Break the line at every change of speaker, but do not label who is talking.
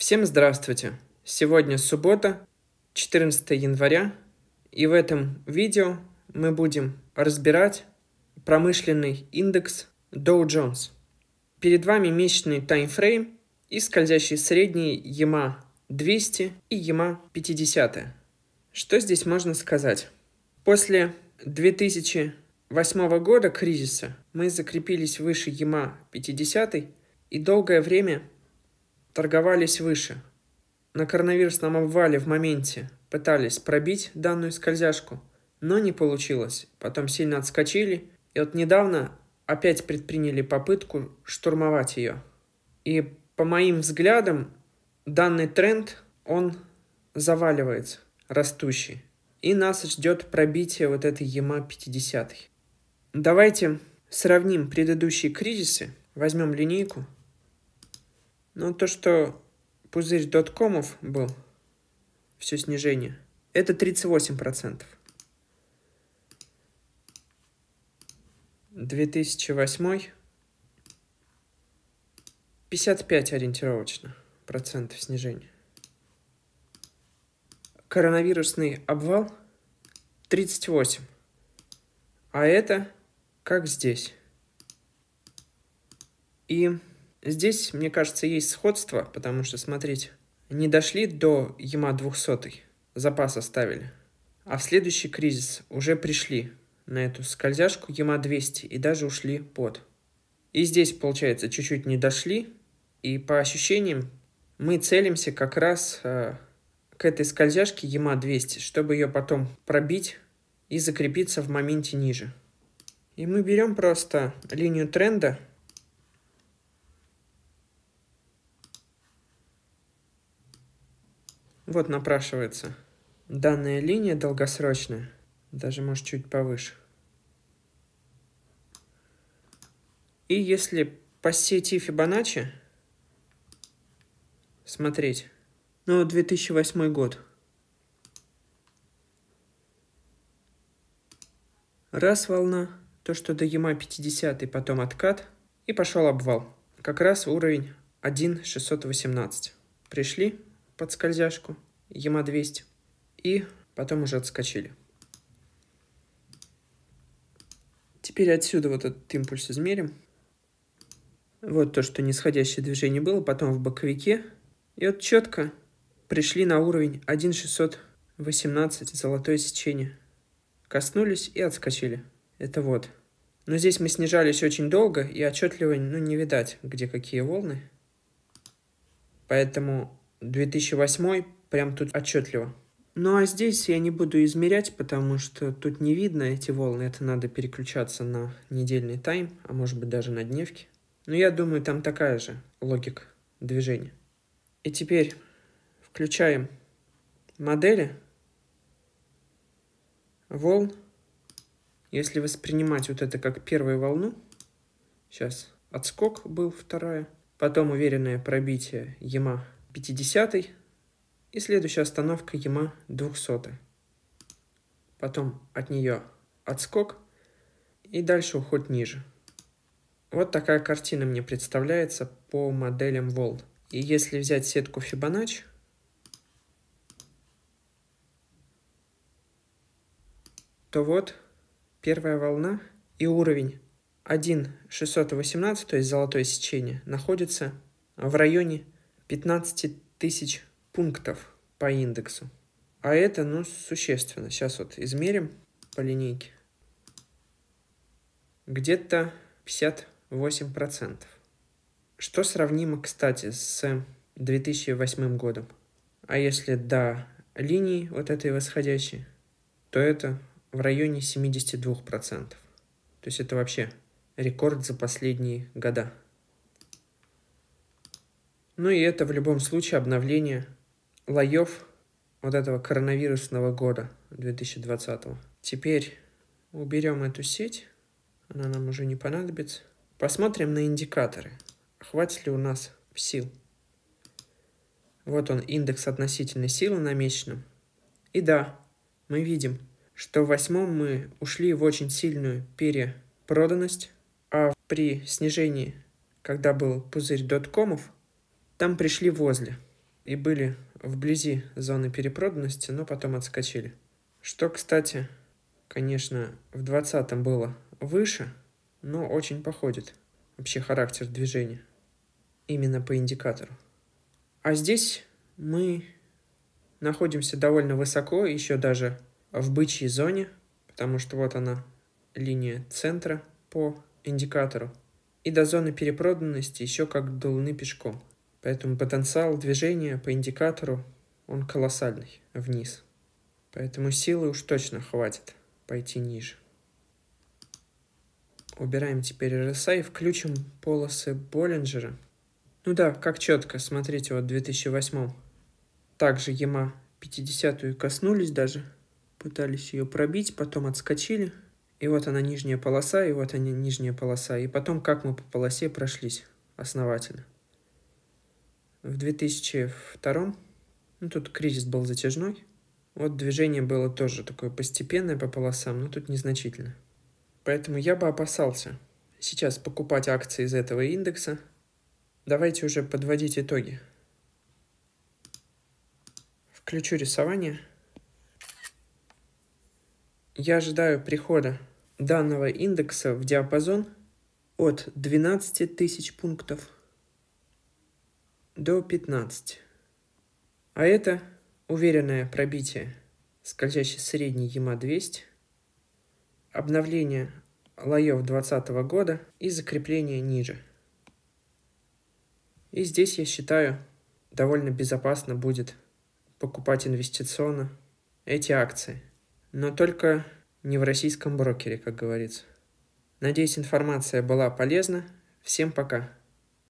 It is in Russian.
Всем здравствуйте! Сегодня суббота, 14 января, и в этом видео мы будем разбирать промышленный индекс Dow Jones. Перед вами месячный таймфрейм и скользящий средний EMA 200 и EMA 50. Что здесь можно сказать? После 2008 года кризиса мы закрепились выше EMA 50 и долгое время торговались выше. На коронавирусном обвале в моменте пытались пробить данную скользяшку, но не получилось. Потом сильно отскочили, и вот недавно опять предприняли попытку штурмовать ее. И по моим взглядам, данный тренд, он заваливается, растущий. И нас ждет пробитие вот этой ЕМА 50 Давайте сравним предыдущие кризисы, возьмем линейку – ну, то, что пузырь доткомов был, все снижение, это 38%. 2008 55 ориентировочно процентов снижения. Коронавирусный обвал 38. А это как здесь. И Здесь, мне кажется, есть сходство, потому что, смотрите, не дошли до ЕМА 200, запас оставили, а в следующий кризис уже пришли на эту скользяшку ЕМА 200 и даже ушли под. И здесь, получается, чуть-чуть не дошли, и по ощущениям мы целимся как раз э, к этой скользяшке ЕМА 200, чтобы ее потом пробить и закрепиться в моменте ниже. И мы берем просто линию тренда – Вот напрашивается. Данная линия долгосрочная. Даже, может, чуть повыше. И если по сети Фибоначчи смотреть, ну, 2008 год. Раз волна, то, что до ЕМА 50 потом откат, и пошел обвал. Как раз уровень 1,618. Пришли? под скользяшку ЕМА-200 и потом уже отскочили. Теперь отсюда вот этот импульс измерим. Вот то, что нисходящее движение было, потом в боковике. И вот четко пришли на уровень 1,618 золотое сечение. Коснулись и отскочили. Это вот. Но здесь мы снижались очень долго и отчетливо ну, не видать, где какие волны. Поэтому 2008 прям тут отчетливо. Ну а здесь я не буду измерять, потому что тут не видно эти волны. Это надо переключаться на недельный тайм, а может быть даже на дневки. Но я думаю, там такая же логика движения. И теперь включаем модели волн. Если воспринимать вот это как первую волну, сейчас отскок был вторая, потом уверенное пробитие яма 50 и следующая остановка Яма 200. Потом от нее отскок и дальше уход ниже. Вот такая картина мне представляется по моделям Волд. И если взять сетку Fibonacci, то вот первая волна и уровень 1,618, то есть золотое сечение, находится в районе 15 тысяч пунктов по индексу. А это, ну, существенно. Сейчас вот измерим по линейке. Где-то 58%. Что сравнимо, кстати, с 2008 годом. А если до линии вот этой восходящей, то это в районе 72%. То есть это вообще рекорд за последние года. Ну и это в любом случае обновление лоев вот этого коронавирусного года 2020. Теперь уберем эту сеть, она нам уже не понадобится. Посмотрим на индикаторы, хватит ли у нас сил. Вот он, индекс относительной силы намеченным. И да, мы видим, что в восьмом мы ушли в очень сильную перепроданность, а при снижении, когда был пузырь доткомов, там пришли возле и были вблизи зоны перепроданности, но потом отскочили. Что, кстати, конечно, в 20-м было выше, но очень походит вообще характер движения именно по индикатору. А здесь мы находимся довольно высоко, еще даже в бычьей зоне, потому что вот она линия центра по индикатору. И до зоны перепроданности еще как до луны пешком – Поэтому потенциал движения по индикатору, он колоссальный вниз. Поэтому силы уж точно хватит пойти ниже. Убираем теперь RSI и включим полосы Боллинджера. Ну да, как четко, смотрите, вот в 2008 также Яма 50 коснулись даже, пытались ее пробить, потом отскочили. И вот она нижняя полоса, и вот она нижняя полоса. И потом как мы по полосе прошлись основательно в 2002, ну тут кризис был затяжной, вот движение было тоже такое постепенное по полосам, но тут незначительно. Поэтому я бы опасался сейчас покупать акции из этого индекса. Давайте уже подводить итоги. Включу рисование. Я ожидаю прихода данного индекса в диапазон от 12 тысяч пунктов – до 15. А это уверенное пробитие скользящей средней ЕМА-200, обновление лоев 2020 года и закрепление ниже. И здесь, я считаю, довольно безопасно будет покупать инвестиционно эти акции. Но только не в российском брокере, как говорится. Надеюсь, информация была полезна. Всем пока!